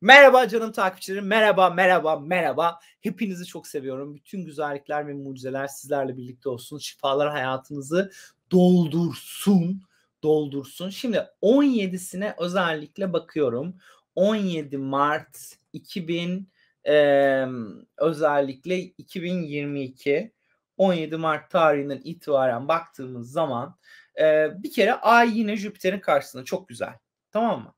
Merhaba canım takipçilerim. Merhaba, merhaba, merhaba. Hepinizi çok seviyorum. Bütün güzellikler ve mucizeler sizlerle birlikte olsun. Şifalar hayatınızı doldursun. Doldursun. Şimdi 17'sine özellikle bakıyorum. 17 Mart 2000 e, özellikle 2022 17 Mart tarihinden itibaren baktığımız zaman e, bir kere Ay yine Jüpiter'in karşısında çok güzel. Tamam mı?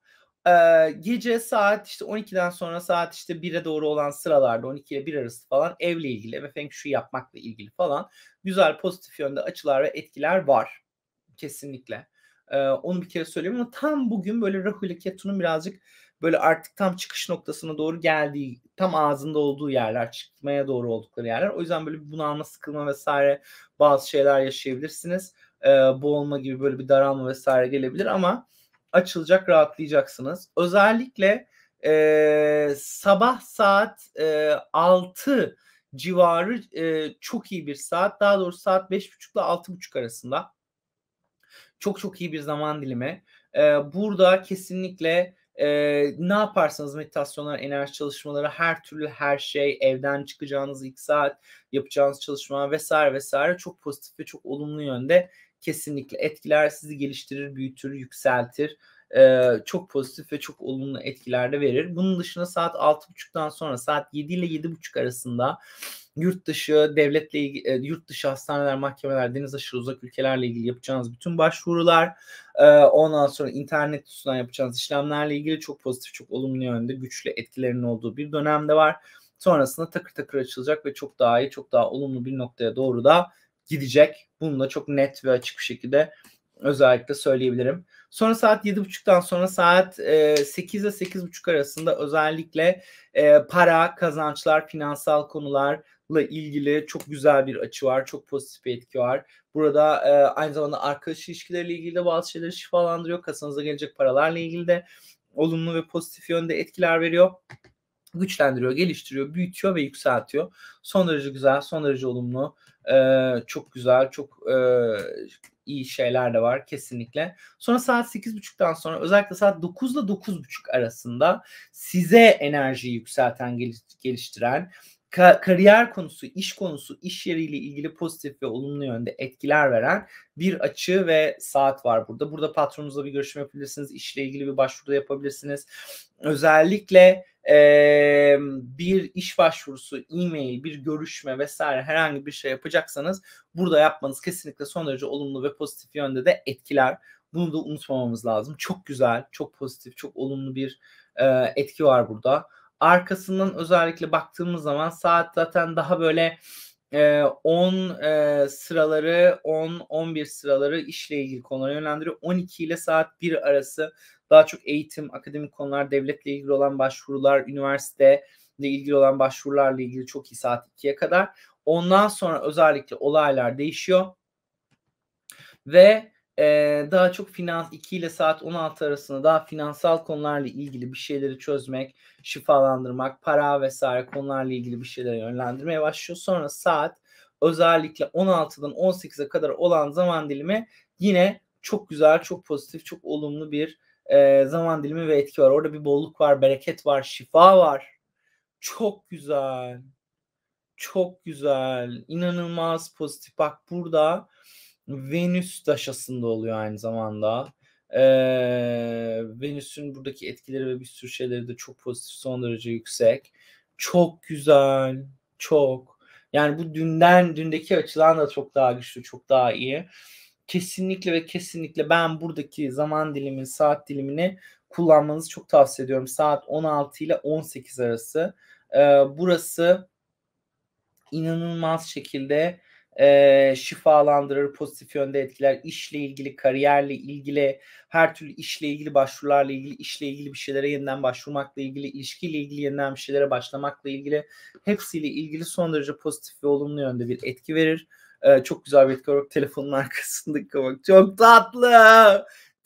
gece saat işte 12'den sonra saat işte 1'e doğru olan sıralarda 12 ile 1 arası falan evle ilgili ve feng shui yapmakla ilgili falan güzel pozitif yönde açılar ve etkiler var. Kesinlikle. E, onu bir kere söyleyeyim ama tam bugün böyle Rahu ile Ketu'nun birazcık böyle artık tam çıkış noktasına doğru geldiği, tam ağzında olduğu yerler, çıkmaya doğru oldukları yerler. O yüzden böyle bir bunalma, sıkılma vesaire bazı şeyler yaşayabilirsiniz. Ee, boğulma gibi böyle bir daralma vesaire gelebilir ama açılacak, rahatlayacaksınız. Özellikle e, sabah saat e, 6 civarı e, çok iyi bir saat. Daha doğrusu saat 5.30 ile 6.30 arasında. Çok çok iyi bir zaman dilimi. E, burada kesinlikle e, ne yaparsanız meditasyonlar, enerji çalışmaları, her türlü her şey, evden çıkacağınız ilk saat, yapacağınız çalışma vesaire vesaire çok pozitif ve çok olumlu yönde kesinlikle etkiler sizi geliştirir, büyütür, yükseltir. Ee, çok pozitif ve çok olumlu etkiler de verir. Bunun dışında saat 6.30'dan sonra saat 7 ile 7.30 arasında yurt dışı, devletle yurt dışı hastaneler, mahkemeler, deniz aşırı uzak ülkelerle ilgili yapacağınız bütün başvurular, ondan sonra internet üzerinden yapacağınız işlemlerle ilgili çok pozitif, çok olumlu yönde güçlü etkilerinin olduğu bir dönemde var. Sonrasında takır takır açılacak ve çok daha iyi, çok daha olumlu bir noktaya doğru da gidecek. bunu da çok net ve açık bir şekilde özellikle söyleyebilirim. Sonra saat 7.30'dan sonra saat 8 ile 8.30 arasında özellikle e, para, kazançlar, finansal konularla ilgili çok güzel bir açı var. Çok pozitif bir etki var. Burada e, aynı zamanda arkadaş ilişkileriyle ilgili de bazı şeyleri şifalandırıyor. Kasanıza gelecek paralarla ilgili de olumlu ve pozitif yönde etkiler veriyor güçlendiriyor, geliştiriyor, büyütüyor ve yükseltiyor. Son derece güzel, son derece olumlu, e, çok güzel, çok e, iyi şeyler de var kesinlikle. Sonra saat 8.30'dan sonra özellikle saat 9 ile 9.30 arasında size enerjiyi yükselten, geliştiren, kariyer konusu, iş konusu, iş yeriyle ilgili pozitif ve olumlu yönde etkiler veren bir açı ve saat var burada. Burada patronunuzla bir görüşme yapabilirsiniz, işle ilgili bir başvuru da yapabilirsiniz. Özellikle e, bir iş başvurusu, e-mail, bir görüşme vesaire herhangi bir şey yapacaksanız burada yapmanız kesinlikle son derece olumlu ve pozitif yönde de etkiler. Bunu da unutmamamız lazım. Çok güzel, çok pozitif, çok olumlu bir e, etki var burada. Arkasından özellikle baktığımız zaman saat zaten daha böyle 10 e, sıraları 10-11 sıraları işle ilgili konulara yönlendiriyor. 12 ile saat 1 arası daha çok eğitim, akademik konular, devletle ilgili olan başvurular, üniversite ile ilgili olan başvurularla ilgili çok iyi saat 2'ye kadar. Ondan sonra özellikle olaylar değişiyor. Ve ee, daha çok finans 2 ile saat 16 arasında daha finansal konularla ilgili bir şeyleri çözmek, şifalandırmak, para vesaire konularla ilgili bir şeyleri yönlendirmeye başlıyor. Sonra saat özellikle 16'dan 18'e kadar olan zaman dilimi yine çok güzel, çok pozitif, çok olumlu bir e, zaman dilimi ve etki var. Orada bir bolluk var, bereket var, şifa var. Çok güzel. Çok güzel. İnanılmaz pozitif. Bak burada Venüs daşasında oluyor aynı zamanda. Ee, Venüs'ün buradaki etkileri ve bir sürü şeyleri de çok pozitif son derece yüksek. Çok güzel. Çok. Yani bu dünden dündeki açıdan da çok daha güçlü, çok daha iyi kesinlikle ve kesinlikle ben buradaki zaman dilimini, saat dilimini kullanmanızı çok tavsiye ediyorum. Saat 16 ile 18 arası. E, burası inanılmaz şekilde e, şifalandırır, pozitif yönde etkiler. İşle ilgili, kariyerle ilgili, her türlü işle ilgili başvurularla ilgili, işle ilgili bir şeylere yeniden başvurmakla ilgili, ilişkiyle ilgili yeniden bir şeylere başlamakla ilgili hepsiyle ilgili son derece pozitif ve olumlu yönde bir etki verir. Ee, çok güzel bir etki telefonun arkasındaki kabak. Çok tatlı.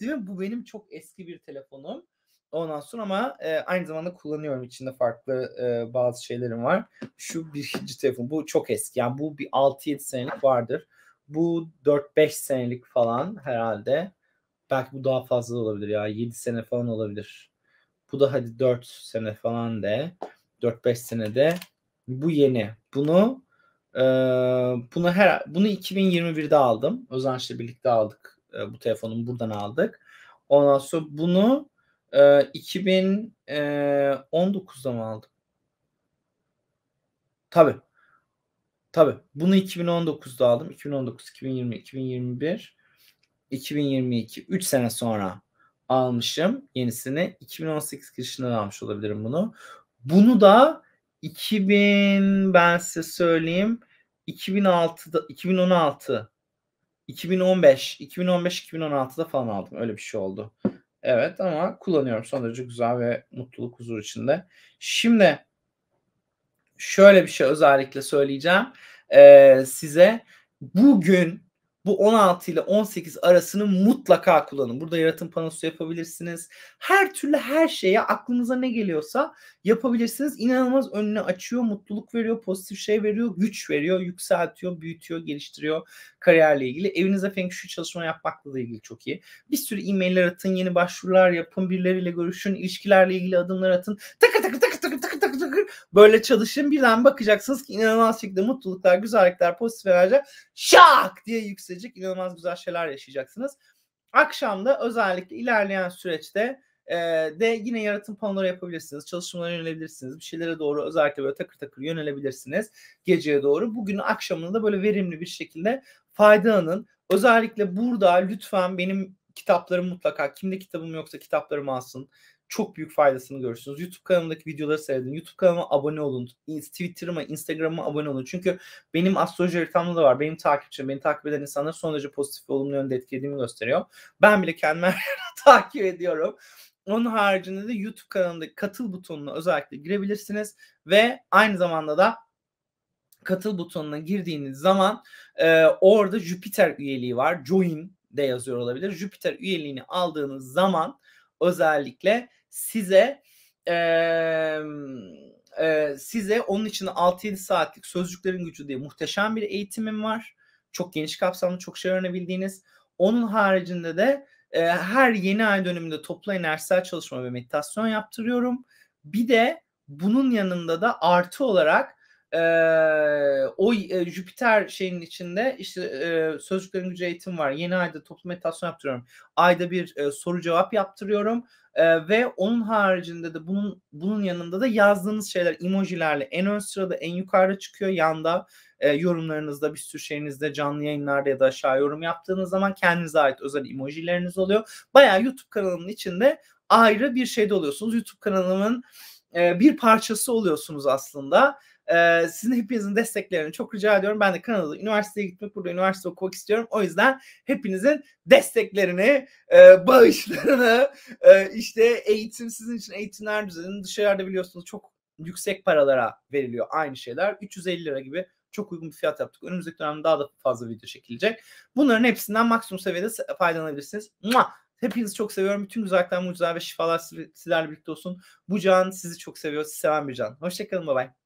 Değil mi? Bu benim çok eski bir telefonum. Ondan sonra ama e, aynı zamanda kullanıyorum. İçinde farklı e, bazı şeylerim var. Şu birinci telefon. Bu çok eski. Yani bu bir 6-7 senelik vardır. Bu 4-5 senelik falan herhalde. Belki bu daha fazla da olabilir ya. 7 sene falan olabilir. Bu da hadi 4 sene falan de. 4-5 senede. Bu yeni. Bunu bunu her bunu 2021'de aldım. Özenç'le birlikte aldık. bu telefonu buradan aldık. Ondan sonra bunu 2019'da mı aldım? Tabi, tabi. Bunu 2019'da aldım. 2019, 2020, 2021, 2022. 3 sene sonra almışım yenisini. 2018 kışında almış olabilirim bunu. Bunu da 2000 ben size söyleyeyim 2006'da 2016 2015 2015 2016'da falan aldım. Öyle bir şey oldu. Evet ama kullanıyorum. Son derece güzel ve mutluluk huzur içinde. Şimdi şöyle bir şey özellikle söyleyeceğim ee, size. Bugün bu 16 ile 18 arasını mutlaka kullanın. Burada yaratım panosu yapabilirsiniz. Her türlü her şeye aklınıza ne geliyorsa yapabilirsiniz. İnanılmaz önüne açıyor, mutluluk veriyor, pozitif şey veriyor, güç veriyor, yükseltiyor, büyütüyor, geliştiriyor kariyerle ilgili. Evinize Feng Shui çalışma yapmakla da ilgili çok iyi. Bir sürü e-mailler atın, yeni başvurular yapın, birileriyle görüşün, ilişkilerle ilgili adımlar atın. Takı takı takı takı takı takır takır böyle çalışın birden bakacaksınız ki inanılmaz şekilde mutluluklar, güzellikler, pozitif enerji şak diye yükselecek inanılmaz güzel şeyler yaşayacaksınız. Akşamda özellikle ilerleyen süreçte e, de yine yaratım planları yapabilirsiniz. Çalışmalara yönelebilirsiniz. Bir şeylere doğru özellikle böyle takır takır yönelebilirsiniz. Geceye doğru. bugün akşamında da böyle verimli bir şekilde faydalanın. Özellikle burada lütfen benim kitaplarım mutlaka kimde kitabım yoksa kitaplarımı alsın. Çok büyük faydasını görürsünüz. YouTube kanalımdaki videoları seyredin. YouTube kanalıma abone olun. Twitter'ıma, Instagram'ıma abone olun. Çünkü benim astroloji haritamda da var. Benim takipçim, beni takip eden insanlar son derece pozitif ve olumlu yönde etkilediğimi gösteriyor. Ben bile kendimi takip ediyorum. Onun haricinde de YouTube kanalındaki katıl butonuna özellikle girebilirsiniz. Ve aynı zamanda da katıl butonuna girdiğiniz zaman e, orada Jüpiter üyeliği var. Join de yazıyor olabilir. Jüpiter üyeliğini aldığınız zaman özellikle size e, e, size onun için 6-7 saatlik sözcüklerin gücü diye muhteşem bir eğitimim var. Çok geniş kapsamlı çok şey öğrenebildiğiniz. Onun haricinde de e, her yeni ay döneminde toplu enerjisel çalışma ve meditasyon yaptırıyorum. Bir de bunun yanında da artı olarak e, o e, Jüpiter şeyin içinde işte e, sözcüklerin gücü eğitim var. Yeni ayda toplu meditasyon yaptırıyorum. Ayda bir e, soru cevap yaptırıyorum. E, ve onun haricinde de bunun bunun yanında da yazdığınız şeyler emojilerle en ön sırada en yukarıda çıkıyor yanda e, yorumlarınızda bir sürü şeyinizde canlı yayınlarda ya da aşağı yorum yaptığınız zaman kendinize ait özel emojileriniz oluyor. Bayağı YouTube kanalının içinde ayrı bir şey de oluyorsunuz. YouTube kanalımın bir parçası oluyorsunuz aslında. sizin hepinizin desteklerini çok rica ediyorum. Ben de Kanada'da üniversiteye gitmek, burada üniversite okumak istiyorum. O yüzden hepinizin desteklerini, bağışlarını, işte eğitim sizin için eğitimler düzenini dışarıda biliyorsunuz çok yüksek paralara veriliyor aynı şeyler. 350 lira gibi çok uygun bir fiyat yaptık. Önümüzdeki dönemde daha da fazla video çekilecek. Bunların hepsinden maksimum seviyede faydalanabilirsiniz. Mua! Hepinizi çok seviyorum. Bütün güzellikler, mucizeler ve şifalar sizlerle birlikte olsun. Bu can sizi çok seviyor. Sizi seven bir can. Hoşçakalın. Bye bye.